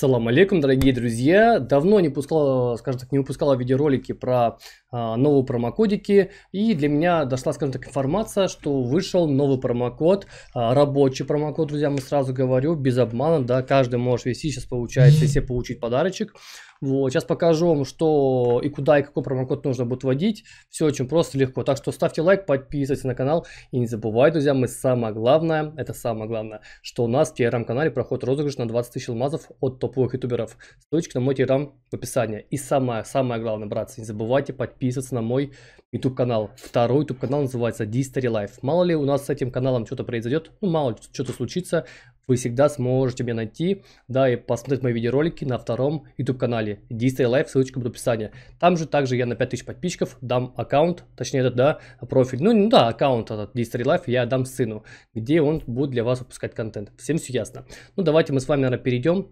Салам алейкум, дорогие друзья! Давно не пускала, скажем так, не выпускала видеоролики про а, новые промокодики, и для меня дошла, скажем так, информация, что вышел новый промокод, а, рабочий промокод, друзья, мы сразу говорю, без обмана, да, каждый может вести, сейчас получается, все получить подарочек. Вот, сейчас покажу вам, что и куда и какой промокод нужно будет вводить. Все очень просто, легко. Так что ставьте лайк, подписывайтесь на канал. И не забывайте, друзья, мы самое главное, это самое главное, что у нас в телеграм-канале проходит розыгрыш на 20 тысяч алмазов от топовых ютуберов. Ссылочка на мой телеграм в описании. И самое, самое главное, братцы, не забывайте подписываться на мой YouTube канал. Второй YouTube канал называется Distory Life. Мало ли у нас с этим каналом что-то произойдет, ну мало ли что-то случится, вы всегда сможете меня найти, да, и посмотреть мои видеоролики на втором YouTube канале Distory Life, ссылочка будет в описании. Там же также я на 5000 подписчиков дам аккаунт, точнее это да, профиль, ну, ну да, аккаунт этот Distory Life я дам сыну, где он будет для вас выпускать контент. Всем все ясно. Ну давайте мы с вами, наверное, перейдем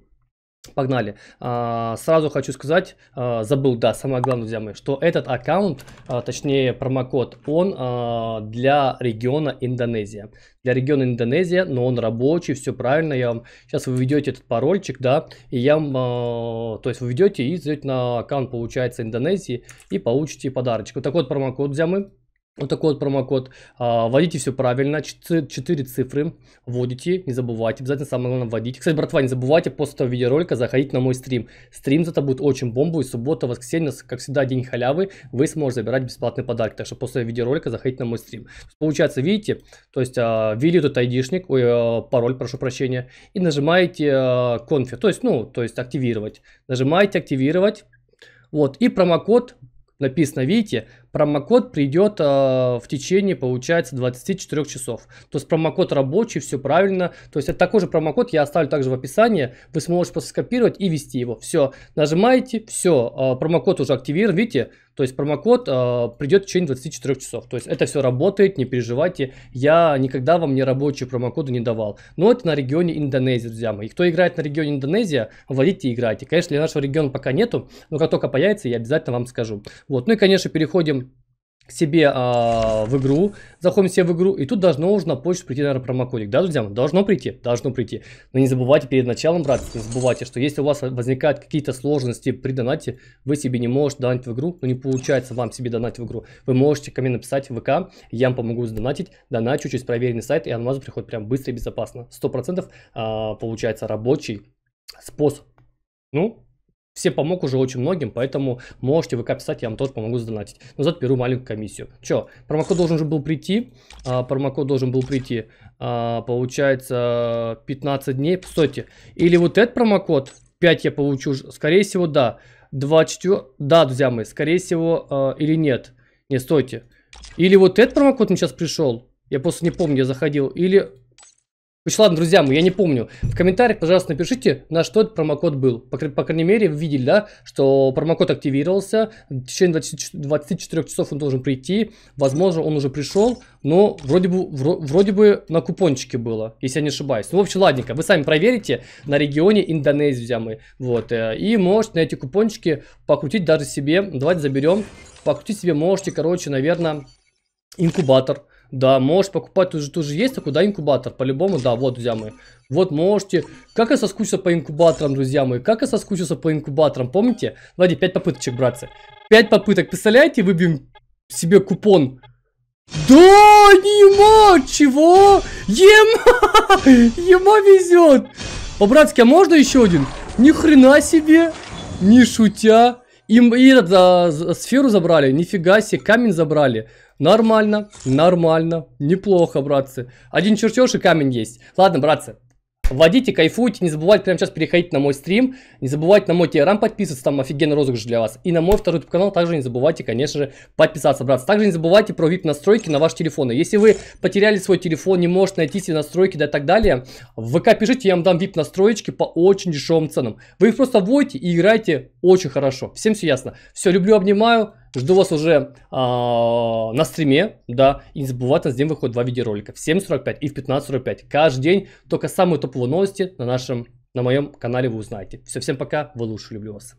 Погнали. А, сразу хочу сказать, а, забыл, да, самое главное, друзья мои, что этот аккаунт, а, точнее промокод, он для региона Индонезия. Для региона Индонезия, но он рабочий, все правильно. Я вам сейчас вы введете этот парольчик, да, и я вам, то есть вы введете и зайдете на аккаунт, получается, Индонезии и получите подарочек. Вот такой вот промокод, друзья мои. Вот такой вот промокод. А, вводите все правильно. 4, цифры. Вводите, не забывайте. Обязательно самое главное вводите. Кстати, братва, не забывайте после этого видеоролика заходить на мой стрим. Стрим это будет очень бомбовый. Суббота, воскресенье, как всегда, день халявы. Вы сможете забирать бесплатный подарок. Так что после видеоролика заходите на мой стрим. Получается, видите, то есть а, ввели этот айдишник, ой, а, пароль, прошу прощения, и нажимаете а, конфи. То есть, ну, то есть активировать. Нажимаете активировать. Вот, и промокод написано, видите, Промокод придет э, в течение, получается, 24 часов. То есть промокод рабочий, все правильно. То есть это такой же промокод, я оставлю также в описании. Вы сможете просто скопировать и ввести его. Все, нажимаете, все, э, промокод уже активирован, видите? То есть промокод э, придет в течение 24 часов. То есть это все работает, не переживайте. Я никогда вам не рабочие промокоды не давал. Но это на регионе Индонезии, друзья мои. И кто играет на регионе Индонезия, вводите и играйте. Конечно, для нашего региона пока нету, но как только появится, я обязательно вам скажу. Вот. Ну и, конечно, переходим к себе э, в игру, заходим себе в игру, и тут должно уже на почту прийти, наверное, промокодик, да, друзья? Должно прийти, должно прийти. Но не забывайте перед началом практики, не забывайте, что если у вас возникают какие-то сложности при донате, вы себе не можете донатить в игру, но не получается вам себе донатить в игру, вы можете ко мне написать в ВК, я вам помогу сдонатить, доначу через проверенный сайт, и алмазы приходит прям быстро и безопасно. 100% э, а, получается рабочий способ. Ну, все помог уже очень многим, поэтому можете ВК писать, я вам тоже помогу задонатить. Но зато беру маленькую комиссию. Че, промокод должен же был прийти. А, промокод должен был прийти, а, получается, 15 дней. Стойте, или вот этот промокод, 5 я получу, скорее всего, да. 24, да, друзья мои, скорее всего, а, или нет. Не, стойте. Или вот этот промокод мне сейчас пришел. Я просто не помню, я заходил. Или Короче, ладно, друзья мои, я не помню. В комментариях, пожалуйста, напишите, на что этот промокод был. По, по крайней мере, вы видели, да, что промокод активировался. В течение 20, 24 часов он должен прийти. Возможно, он уже пришел, но вроде бы, вроде бы на купончике было, если я не ошибаюсь. Ну, в общем, ладненько, вы сами проверите на регионе Индонезии, друзья мои. Вот, э, и можете на эти купончики покрутить даже себе. Давайте заберем. Покрутить себе можете, короче, наверное, инкубатор. Да, можешь покупать, тут же, тут же есть такой, да, инкубатор? По-любому, да, вот, друзья мои. Вот можете. Как я соскучился по инкубаторам, друзья мои. Как я соскучился по инкубаторам, помните? Давайте 5 попыточек, братцы. 5 попыток, представляете, выбьем себе купон. Да, ема, чего? Ема, ема везет. По-братски, а можно еще один? Ни хрена себе, не шутя. Им и, да, сферу забрали, нифига себе, камень забрали. Нормально, нормально, неплохо, братцы. Один чертеж и камень есть. Ладно, братцы, водите, кайфуйте, не забывайте прямо сейчас переходить на мой стрим, не забывайте на мой тирам подписываться, там офигенный розыгрыш для вас. И на мой второй канал также не забывайте, конечно же, подписаться, братцы. Также не забывайте про VIP настройки на ваш телефон. Если вы потеряли свой телефон, не можете найти себе настройки, да и так далее, в ВК пишите, я вам дам VIP настроечки по очень дешевым ценам. Вы их просто вводите и играйте очень хорошо. Всем все ясно. Все, люблю, обнимаю. Жду вас уже а, на стриме, да, и не забывайте, на день выходит два видеоролика в 7.45 и в 15.45. Каждый день только самые топовые новости на нашем, на моем канале вы узнаете. Все, всем пока, вы лучше, люблю вас.